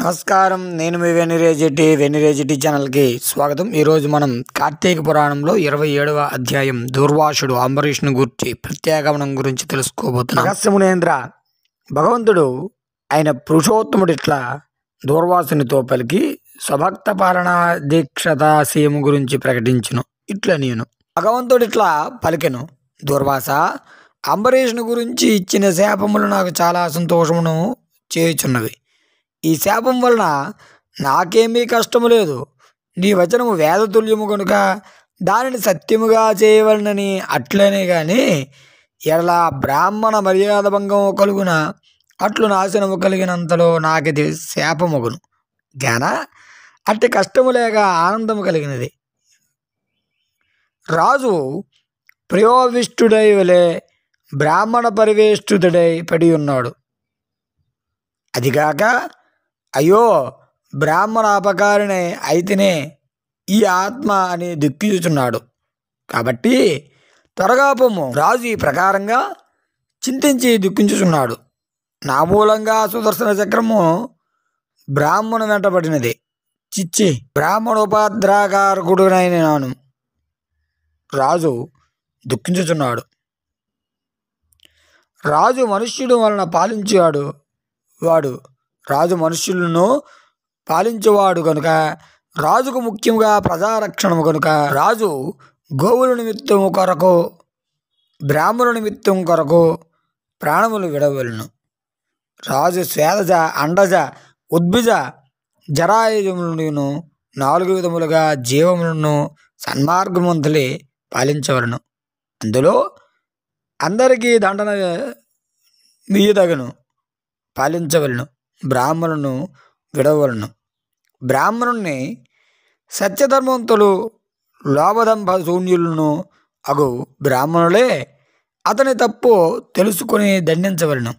నమస్కారం నేను మీ వెనిరేజిటి వెనిరేజిటి ఛానల్కి స్వాగతం ఈరోజు మనం కార్తీక పురాణంలో ఇరవై ఏడవ అధ్యాయం దూర్వాసుడు అంబరీష్ను గురించి ప్రత్యేకమనం గురించి తెలుసుకోబోతున్నాం అగస్యమునేంద్ర భగవంతుడు ఆయన ఇట్లా దూర్వాసునితో పలికి స్వభక్త పాలనా దీక్షతాశయం గురించి ప్రకటించును ఇట్లా నేను ఇట్లా పలికెను దూర్వాస అంబరీష్ను గురించి ఇచ్చిన శాపములు నాకు చాలా సంతోషమును చేయుచున్నవి ఈ శాపం వలన నాకేమీ కష్టము లేదు నీ వచనము వేదతుల్యము కనుక దానిని సత్యముగా చేయవలనని అట్లనే కానీ ఎలా బ్రాహ్మణ మర్యాద భంగము కలుగున అట్లు నాశనము కలిగినంతలో నాకిది శాపమగును గాన అట్టి కష్టము లేక ఆనందము కలిగినది రాజు ప్రయోవిష్ఠుడై వలె బ్రాహ్మణ పరివేష్టుతుడై పడి ఉన్నాడు అదిగాక అయ్యో బ్రాహ్మణ బ్రాహ్మణాపకారిణి అయితేనే ఈ ఆత్మ అని దుఃఖించుచున్నాడు కాబట్టి త్వరగా పొమ్ము రాజు ఈ ప్రకారంగా చింతించి దుఃఖించుచున్నాడు నా మూలంగా సుదర్శన చక్రము బ్రాహ్మణు వెంటబడినది చిచ్చి బ్రాహ్మణ బ్రాహ్మణోపాధ్రాకారకుడునైన నాను రాజు దుఃఖించుచున్నాడు రాజు మనుష్యుడు వలన పాలించాడు వాడు రాజు మనుషులను పాలించేవాడు కనుక రాజుకు ముఖ్యంగా ప్రజారక్షణము కనుక రాజు గోవుల నిమిత్తం కొరకు బ్రాహ్మణుల నిమిత్తం కొరకు ప్రాణములు విడవలను రాజు స్వేదజ అండజ ఉద్భిజ జరాయుధములను నాలుగు విధములుగా జీవములను సన్మార్గమంతులే పాలించవలను అందులో అందరికీ దండన మీయదగను పాలించవలను బ్రాహ్మణును విడవలను బ్రాహ్మణుణ్ణి సత్యధర్మవంతులు లోభదంభ శూన్యులను అగు బ్రాహ్మణులే అతని తప్పు తెలుసుకుని దండించవలను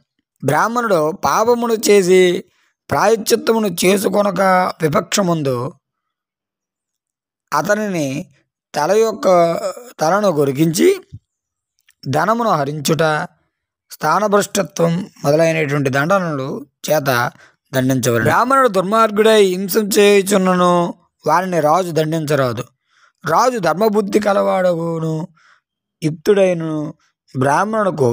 బ్రాహ్మణుడు పాపమును చేసి ప్రాయశ్చిత్తమును చేసుకొనక ముందు అతనిని తల యొక్క తలను గొరిగించి ధనమును హరించుట స్థానభ్రష్టత్వం మొదలైనటువంటి దండనలు చేత దండించవలెను బ్రాహ్మణుడు దుర్మార్గుడై హింస చేయుచున్నను వారిని రాజు దండించరాదు రాజు ధర్మబుద్ధి కలవాడును యుక్తుడైనను బ్రాహ్మణుడుకు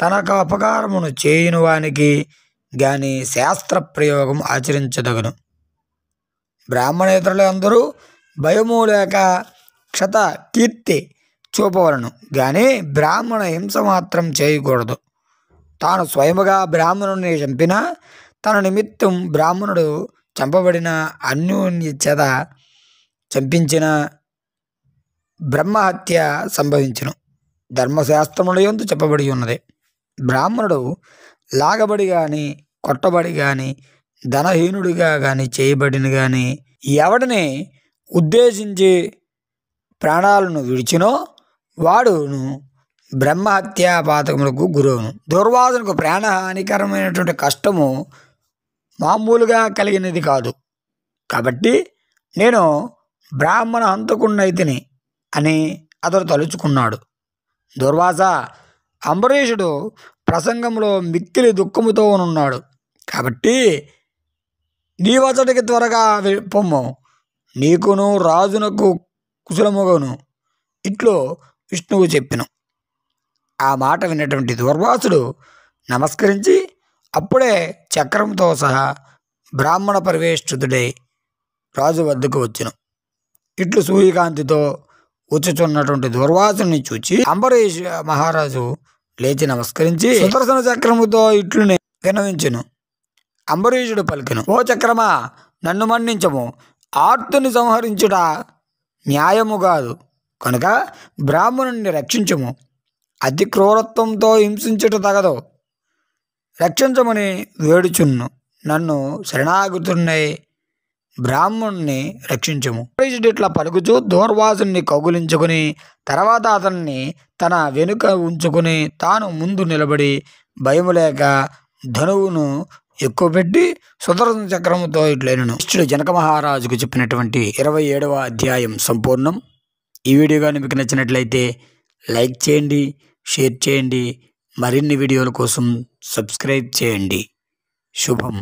తనకు అపకారమును చేయని వానికి గాని శాస్త్ర ప్రయోగం ఆచరించదగను బ్రాహ్మణేతరులు అందరూ భయము లేక క్షత కీర్తి చూపవలను కానీ బ్రాహ్మణ హింస మాత్రం చేయకూడదు తాను స్వయముగా బ్రాహ్మణుని చంపిన తన నిమిత్తం బ్రాహ్మణుడు చంపబడిన అన్యోన్య చేత చంపించిన బ్రహ్మహత్య సంభవించును ధర్మశాస్త్రముల చెప్పబడి ఉన్నది బ్రాహ్మణుడు లాగబడి కానీ కొట్టబడి కానీ ధనహీనుడిగా కానీ చేయబడిన కానీ ఎవడిని ఉద్దేశించి ప్రాణాలను విడిచినో వాడును బ్రహ్మహత్యాపాతకములకు గురువును దుర్వాసనకు ప్రాణహానికరమైనటువంటి కష్టము మామూలుగా కలిగినది కాదు కాబట్టి నేను బ్రాహ్మణ హంతకుణ్ణైతిని అని అతడు తలుచుకున్నాడు దుర్వాస అంబరీషుడు ప్రసంగంలో మిక్కిలి దుఃఖముతో ఉన్నాడు కాబట్టి నీవతడికి త్వరగా పొమ్ము నీకును రాజునకు కుశలముగను ఇట్లు విష్ణువు చెప్పినాం ఆ మాట విన్నటువంటి దుర్వాసుడు నమస్కరించి అప్పుడే చక్రంతో సహా బ్రాహ్మణ పరివేష్టితుడై రాజు వద్దకు వచ్చిన ఇట్లు సూర్యకాంతితో వచ్చుచున్నటువంటి దుర్వాసుని చూచి అంబరీష్ మహారాజు లేచి నమస్కరించి సుదర్శన చక్రముతో ఇట్లునే విన్నవించును అంబరీషుడు పలికిను ఓ చక్రమా నన్ను మన్నించము ఆర్తుని సంహరించుట న్యాయము కాదు కనుక బ్రాహ్మణుణ్ణి రక్షించము అతి క్రూరత్వంతో హింసించుట తగదు రక్షించమని వేడుచున్ను నన్ను శరణాగతున్నై బ్రాహ్మణ్ణి రక్షించము ఇట్లా పలుకుచూ దూర్వాసుని కౌగులించుకుని తర్వాత అతన్ని తన వెనుక ఉంచుకుని తాను ముందు నిలబడి భయము లేక ధనువును ఎక్కువ పెట్టి సుదర్శన చక్రముతో ఇట్లైనను ఇష్టడు జనక మహారాజుకు చెప్పినటువంటి ఇరవై ఏడవ అధ్యాయం సంపూర్ణం ఈ వీడియో కానీ మీకు నచ్చినట్లయితే లైక్ చేయండి షేర్ చేయండి మరిన్ని వీడియోల కోసం సబ్స్క్రైబ్ చేయండి శుభం